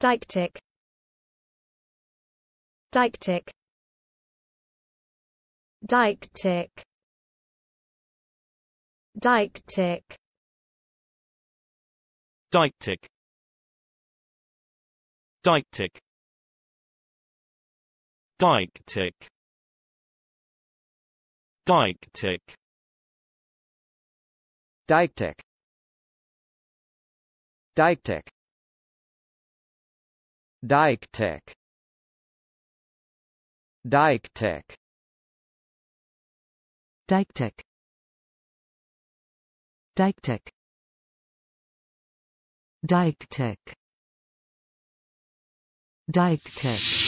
Deictic Deictic Deictic Deictic Deictic Deictic Deictic Deictic Deictic Deictic Diketech Diketech Diketech Diketech Diketech Diketech